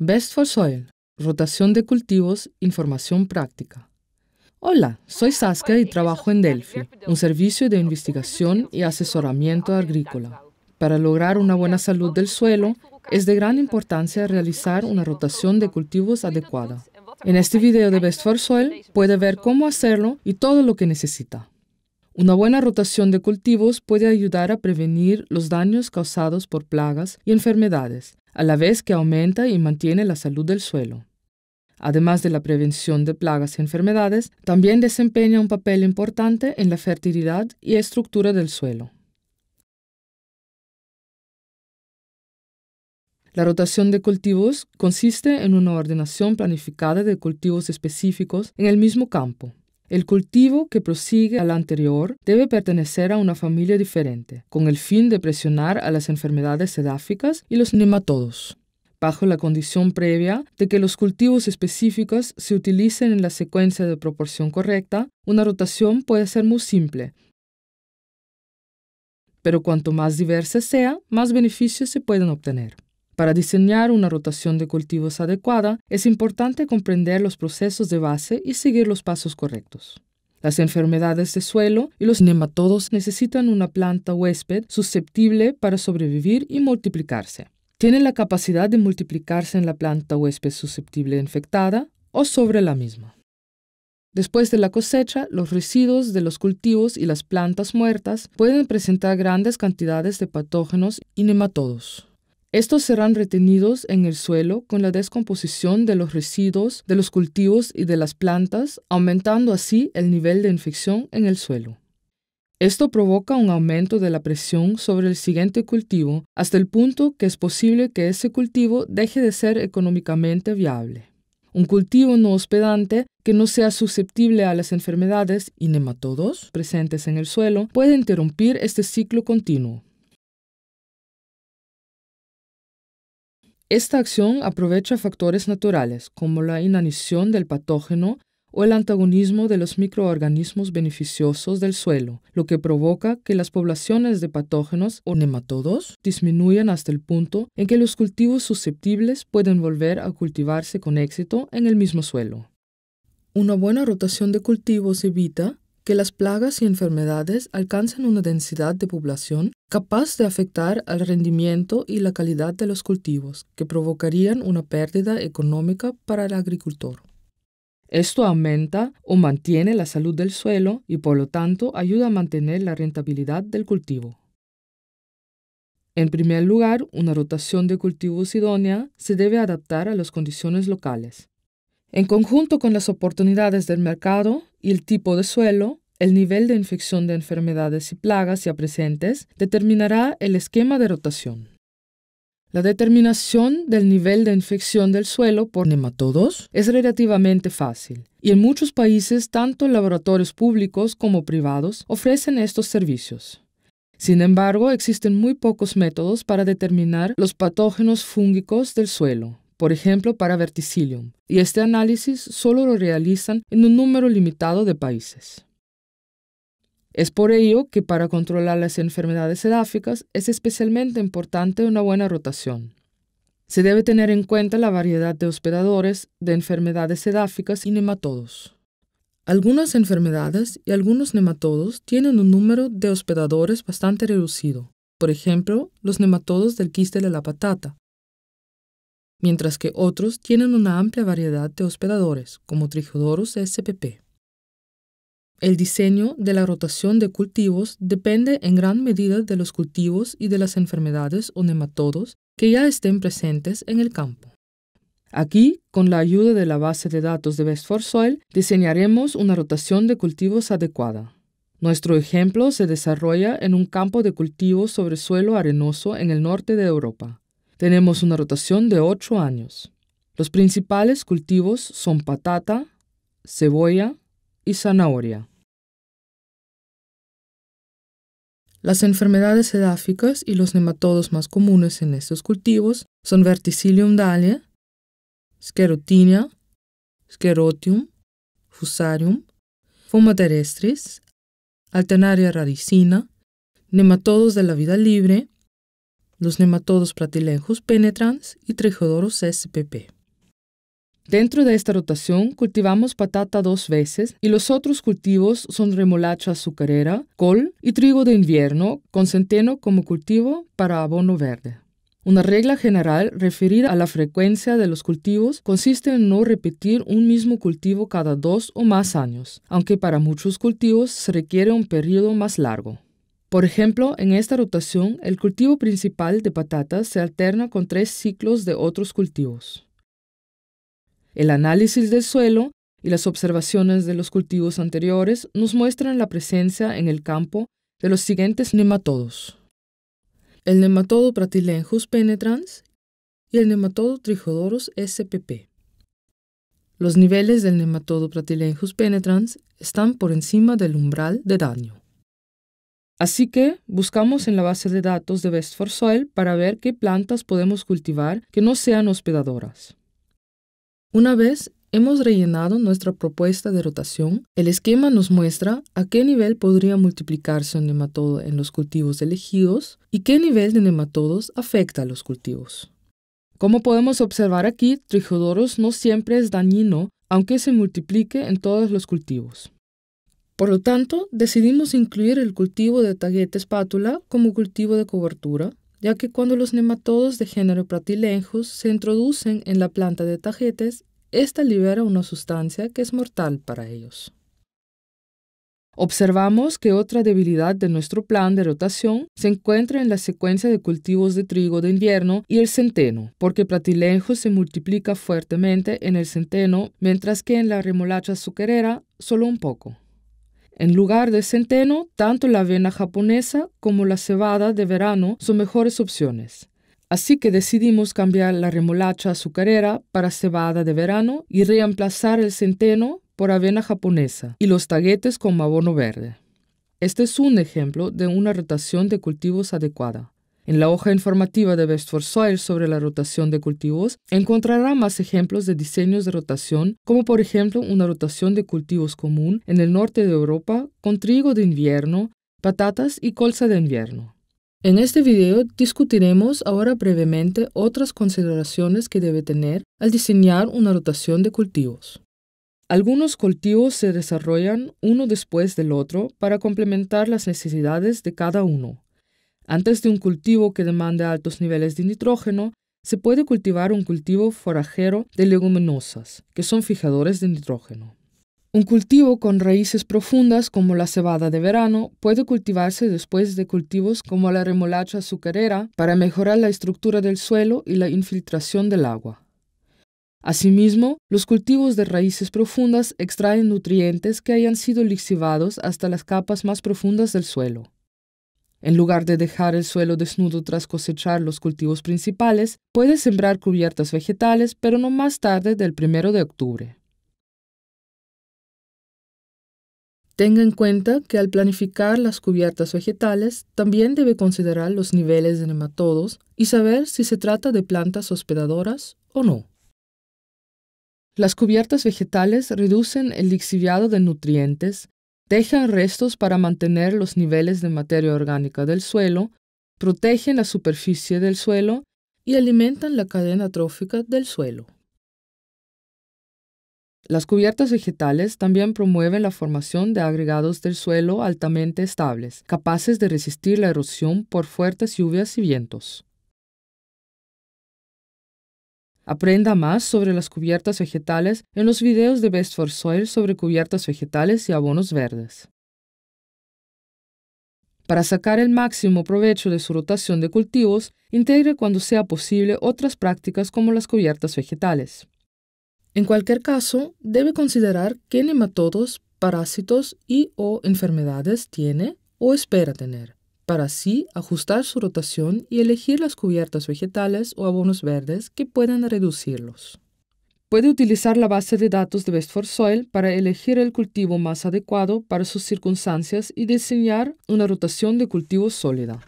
Best for Soil, rotación de cultivos, información práctica. Hola, soy Saskia y trabajo en Delphi, un servicio de investigación y asesoramiento agrícola. Para lograr una buena salud del suelo, es de gran importancia realizar una rotación de cultivos adecuada. En este video de Best for Soil puede ver cómo hacerlo y todo lo que necesita. Una buena rotación de cultivos puede ayudar a prevenir los daños causados por plagas y enfermedades, a la vez que aumenta y mantiene la salud del suelo. Además de la prevención de plagas y enfermedades, también desempeña un papel importante en la fertilidad y estructura del suelo. La rotación de cultivos consiste en una ordenación planificada de cultivos específicos en el mismo campo. El cultivo que prosigue al anterior debe pertenecer a una familia diferente, con el fin de presionar a las enfermedades sedáficas y los nematodos, bajo la condición previa de que los cultivos específicos se utilicen en la secuencia de proporción correcta, una rotación puede ser muy simple. Pero cuanto más diversa sea, más beneficios se pueden obtener. Para diseñar una rotación de cultivos adecuada, es importante comprender los procesos de base y seguir los pasos correctos. Las enfermedades de suelo y los nematodos necesitan una planta huésped susceptible para sobrevivir y multiplicarse. Tienen la capacidad de multiplicarse en la planta huésped susceptible infectada o sobre la misma. Después de la cosecha, los residuos de los cultivos y las plantas muertas pueden presentar grandes cantidades de patógenos y nematodos. Estos serán retenidos en el suelo con la descomposición de los residuos de los cultivos y de las plantas, aumentando así el nivel de infección en el suelo. Esto provoca un aumento de la presión sobre el siguiente cultivo hasta el punto que es posible que ese cultivo deje de ser económicamente viable. Un cultivo no hospedante que no sea susceptible a las enfermedades y nematodos presentes en el suelo puede interrumpir este ciclo continuo. Esta acción aprovecha factores naturales como la inanición del patógeno o el antagonismo de los microorganismos beneficiosos del suelo, lo que provoca que las poblaciones de patógenos o nematodos disminuyan hasta el punto en que los cultivos susceptibles pueden volver a cultivarse con éxito en el mismo suelo. Una buena rotación de cultivos evita que las plagas y enfermedades alcancen una densidad de población capaz de afectar al rendimiento y la calidad de los cultivos, que provocarían una pérdida económica para el agricultor. Esto aumenta o mantiene la salud del suelo y por lo tanto ayuda a mantener la rentabilidad del cultivo. En primer lugar, una rotación de cultivos idónea se debe adaptar a las condiciones locales. En conjunto con las oportunidades del mercado y el tipo de suelo, el nivel de infección de enfermedades y plagas ya presentes determinará el esquema de rotación. La determinación del nivel de infección del suelo por nematodos es relativamente fácil, y en muchos países tanto laboratorios públicos como privados ofrecen estos servicios. Sin embargo, existen muy pocos métodos para determinar los patógenos fúngicos del suelo, por ejemplo para verticillium, y este análisis solo lo realizan en un número limitado de países. Es por ello que para controlar las enfermedades edáficas es especialmente importante una buena rotación. Se debe tener en cuenta la variedad de hospedadores de enfermedades edáficas y nematodos. Algunas enfermedades y algunos nematodos tienen un número de hospedadores bastante reducido, por ejemplo, los nematodos del quiste de la patata, mientras que otros tienen una amplia variedad de hospedadores, como Trichodorus spp. El diseño de la rotación de cultivos depende en gran medida de los cultivos y de las enfermedades o nematodos que ya estén presentes en el campo. Aquí, con la ayuda de la base de datos de Best for Soil, diseñaremos una rotación de cultivos adecuada. Nuestro ejemplo se desarrolla en un campo de cultivo sobre suelo arenoso en el norte de Europa. Tenemos una rotación de 8 años. Los principales cultivos son patata, cebolla y zanahoria. Las enfermedades edáficas y los nematodos más comunes en estos cultivos son Verticillium dahlia, Sclerotinia, Sclerotium, Fusarium, Fuma terrestris, Alternaria radicina, nematodos de la vida libre, los nematodos platilenjus penetrans y Trichodorus spp. Dentro de esta rotación cultivamos patata dos veces y los otros cultivos son remolacha azucarera, col y trigo de invierno con centeno como cultivo para abono verde. Una regla general referida a la frecuencia de los cultivos consiste en no repetir un mismo cultivo cada dos o más años, aunque para muchos cultivos se requiere un periodo más largo. Por ejemplo, en esta rotación, el cultivo principal de patatas se alterna con tres ciclos de otros cultivos. El análisis del suelo y las observaciones de los cultivos anteriores nos muestran la presencia en el campo de los siguientes nematodos. El nematodo Pratilenjus penetrans y el nematodo Trichodorus spp. Los niveles del nematodo Pratilenjus penetrans están por encima del umbral de daño. Así que buscamos en la base de datos de Best for Soil para ver qué plantas podemos cultivar que no sean hospedadoras. Una vez hemos rellenado nuestra propuesta de rotación, el esquema nos muestra a qué nivel podría multiplicarse un nematodo en los cultivos elegidos y qué nivel de nematodos afecta a los cultivos. Como podemos observar aquí, Trichodorus no siempre es dañino, aunque se multiplique en todos los cultivos. Por lo tanto, decidimos incluir el cultivo de taguete espátula como cultivo de cobertura, ya que cuando los nematodos de género Pratilengus se introducen en la planta de tajetes, esta libera una sustancia que es mortal para ellos. Observamos que otra debilidad de nuestro plan de rotación se encuentra en la secuencia de cultivos de trigo de invierno y el centeno, porque Pratilengus se multiplica fuertemente en el centeno, mientras que en la remolacha azucarera solo un poco. En lugar de centeno, tanto la avena japonesa como la cebada de verano son mejores opciones. Así que decidimos cambiar la remolacha azucarera para cebada de verano y reemplazar el centeno por avena japonesa y los taguetes con abono verde. Este es un ejemplo de una rotación de cultivos adecuada. En la hoja informativa de Best for Soil sobre la rotación de cultivos encontrará más ejemplos de diseños de rotación, como por ejemplo una rotación de cultivos común en el norte de Europa con trigo de invierno, patatas y colza de invierno. En este video discutiremos ahora brevemente otras consideraciones que debe tener al diseñar una rotación de cultivos. Algunos cultivos se desarrollan uno después del otro para complementar las necesidades de cada uno. Antes de un cultivo que demande altos niveles de nitrógeno, se puede cultivar un cultivo forajero de leguminosas, que son fijadores de nitrógeno. Un cultivo con raíces profundas como la cebada de verano puede cultivarse después de cultivos como la remolacha azucarera para mejorar la estructura del suelo y la infiltración del agua. Asimismo, los cultivos de raíces profundas extraen nutrientes que hayan sido lixiviados hasta las capas más profundas del suelo. En lugar de dejar el suelo desnudo tras cosechar los cultivos principales, puede sembrar cubiertas vegetales, pero no más tarde del primero de octubre. Tenga en cuenta que al planificar las cubiertas vegetales, también debe considerar los niveles de nematodos y saber si se trata de plantas hospedadoras o no. Las cubiertas vegetales reducen el lixiviado de nutrientes dejan restos para mantener los niveles de materia orgánica del suelo, protegen la superficie del suelo y alimentan la cadena trófica del suelo. Las cubiertas vegetales también promueven la formación de agregados del suelo altamente estables, capaces de resistir la erosión por fuertes lluvias y vientos. Aprenda más sobre las cubiertas vegetales en los videos de Best for Soil sobre cubiertas vegetales y abonos verdes. Para sacar el máximo provecho de su rotación de cultivos, integre cuando sea posible otras prácticas como las cubiertas vegetales. En cualquier caso, debe considerar qué nematodos, parásitos y o enfermedades tiene o espera tener para así ajustar su rotación y elegir las cubiertas vegetales o abonos verdes que puedan reducirlos. Puede utilizar la base de datos de Best for Soil para elegir el cultivo más adecuado para sus circunstancias y diseñar una rotación de cultivo sólida.